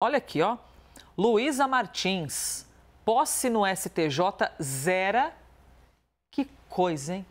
Olha aqui, ó. Luísa Martins, posse no STJ zera. Que coisa, hein?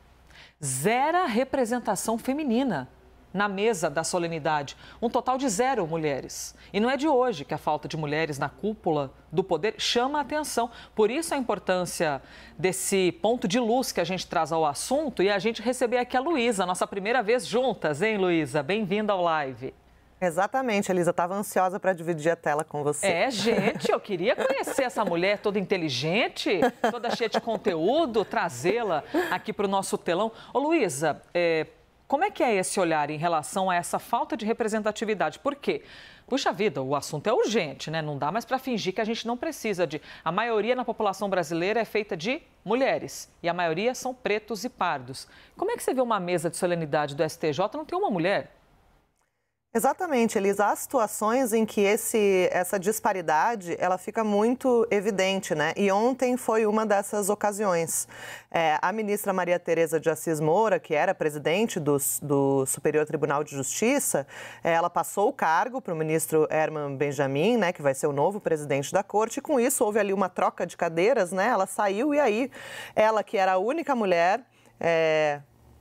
Zera representação feminina na mesa da solenidade. Um total de zero mulheres. E não é de hoje que a falta de mulheres na cúpula do poder chama a atenção. Por isso a importância desse ponto de luz que a gente traz ao assunto e a gente receber aqui a Luísa, nossa primeira vez juntas, hein, Luísa? Bem-vinda ao live. Exatamente, Elisa, estava ansiosa para dividir a tela com você. É, gente, eu queria conhecer essa mulher toda inteligente, toda cheia de conteúdo, trazê-la aqui para o nosso telão. Ô, Luísa, é, como é que é esse olhar em relação a essa falta de representatividade? Por quê? Puxa vida, o assunto é urgente, né? Não dá mais para fingir que a gente não precisa de. A maioria na população brasileira é feita de mulheres e a maioria são pretos e pardos. Como é que você vê uma mesa de solenidade do STJ não tem uma mulher? Exatamente, Elisa. Há situações em que esse, essa disparidade ela fica muito evidente, né? E ontem foi uma dessas ocasiões. É, a ministra Maria Tereza de Assis Moura, que era presidente do, do Superior Tribunal de Justiça, é, ela passou o cargo para o ministro Herman Benjamin, né, que vai ser o novo presidente da corte, e com isso houve ali uma troca de cadeiras, né? Ela saiu e aí ela, que era a única mulher. É,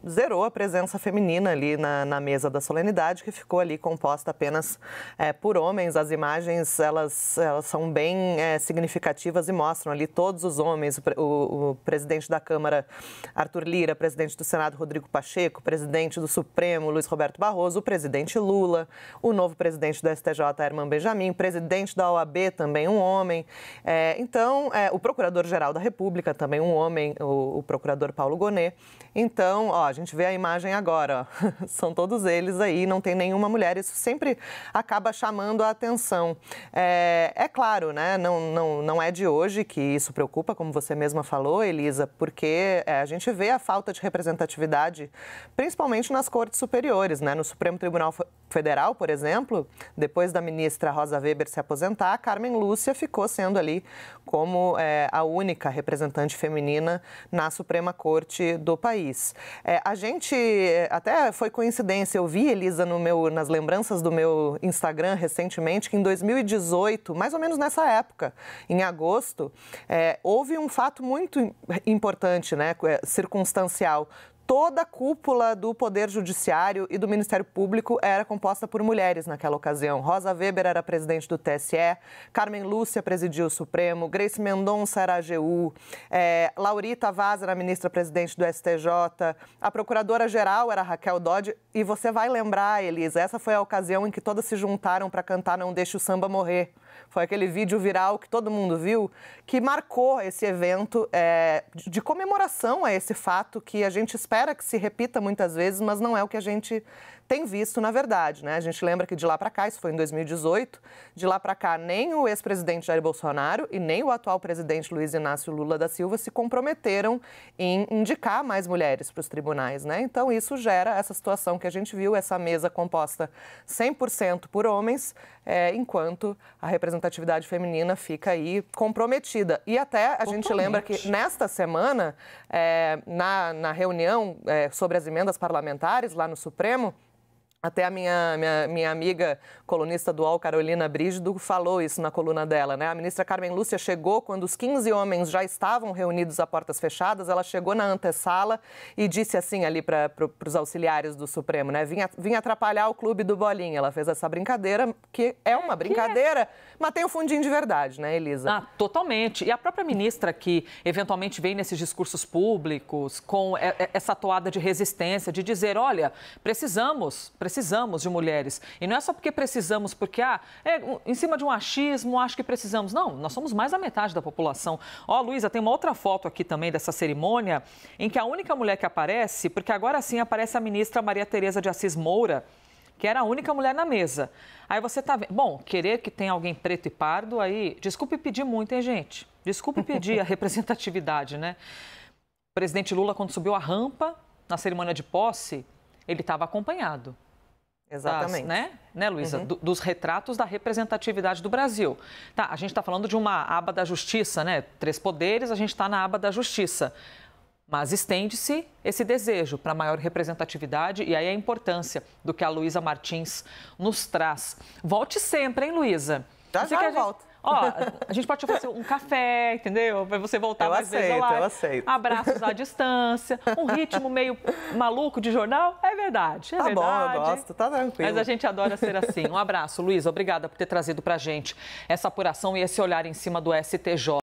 zerou a presença feminina ali na, na mesa da solenidade, que ficou ali composta apenas é, por homens. As imagens elas, elas são bem é, significativas e mostram ali todos os homens: o, o, o presidente da Câmara, Arthur Lira, presidente do Senado, Rodrigo Pacheco, presidente do Supremo, Luiz Roberto Barroso, o presidente Lula, o novo presidente do STJ, Herman Benjamin, presidente da OAB, também um homem. É, então, o procurador-geral da República, também um homem, o, o procurador Paulo Gonet. Então, ó, gente vê a imagem agora. São todos eles aí, não tem nenhuma mulher. Isso sempre acaba chamando a atenção. É, é claro, né? Não, não, não é de hoje que isso preocupa, como você mesma falou, Elisa, porque é, a gente vê a falta de representatividade, principalmente nas cortes superiores, né? No Supremo Tribunal Federal, por exemplo, depois da ministra Rosa Weber se aposentar, a Carmen Lúcia ficou sendo ali como é, a única representante feminina na Suprema Corte do país. É, a gente, é, até foi coincidência, eu vi, Elisa, no meu, nas lembranças do meu Instagram recentemente, que em 2018, mais ou menos nessa época, em agosto, é, houve um fato muito importante, né, é, circunstancial toda a cúpula do Poder Judiciário e do Ministério Público era composta por mulheres naquela ocasião. Rosa Weber era presidente do TSE, Carmen Lúcia presidiu o Supremo, Grace Mendonça era a AGU, é, Laurita Vaz era ministra-presidente do STJ, a procuradora-geral era Raquel Dodge. E você vai lembrar, Elisa, essa foi a ocasião em que todas se juntaram para cantar Não Deixe o Samba Morrer. Foi aquele vídeo viral que todo mundo viu, que marcou esse evento é, de comemoração a esse fato que a gente espera espera que se repita muitas vezes, mas não é o que a gente tem visto, na verdade. Né? A gente lembra que de lá para cá, isso foi em 2018, de lá para cá, nem o ex-presidente Jair Bolsonaro e nem o atual presidente Luiz Inácio Lula da Silva se comprometeram em indicar mais mulheres para os tribunais. Né? Então, isso gera essa situação que a gente viu, essa mesa composta 100% por homens, é, enquanto a representatividade feminina fica aí comprometida. E até a Totalmente. gente lembra que nesta semana, é, na, na reunião é, sobre as emendas parlamentares lá no Supremo, até a minha, minha, minha, amiga colunista do UOL, Carolina Brígido, falou isso na coluna dela. Né? A ministra Carmen Lúcia chegou quando os 15 homens já estavam reunidos a portas fechadas. Ela chegou na antessala e disse assim ali para pro, os auxiliares do Supremo, né? Vim, vim atrapalhar o clube do Bolinha. Ela fez essa brincadeira, que é uma é. brincadeira, é. mas tem um fundinho de verdade, né, Elisa? Ah, totalmente. E a própria ministra que eventualmente vem nesses discursos públicos com essa toada de resistência, de dizer, olha, precisamos, precisamos precisamos de mulheres. E não é só porque precisamos, porque, ah, é, em cima de um achismo, acho que precisamos. Não, nós somos mais da metade da população. Ó, oh, Luísa, tem uma outra foto aqui também dessa cerimônia, em que a única mulher que aparece, porque agora sim aparece a ministra Maria Tereza de Assis Moura, que era a única mulher na mesa. Aí você tá vendo. Bom, querer que tenha alguém preto e pardo, aí. Desculpe pedir muito, hein, gente? Desculpe pedir a representatividade, né? O presidente Lula, quando subiu a rampa na cerimônia de posse, ele estava acompanhado. Exatamente. Das, né, né Luísa? Uhum. Do, dos retratos da representatividade do Brasil. Tá, a gente está falando de uma aba da justiça, né? Três poderes, a gente está na aba da justiça. Mas estende-se esse desejo para maior representatividade e aí a importância do que a Luísa Martins nos traz. Volte sempre, hein, Luísa? Já, já, volto. Ó, a gente pode oferecer um café, entendeu? Pra você voltar eu mais aceito, vezes lá. Eu aceito. Abraços à distância, um ritmo meio maluco de jornal. É verdade. É tá verdade. bom, eu gosto, tá tranquilo. Mas a gente adora ser assim. Um abraço, Luiz. Obrigada por ter trazido pra gente essa apuração e esse olhar em cima do STJ.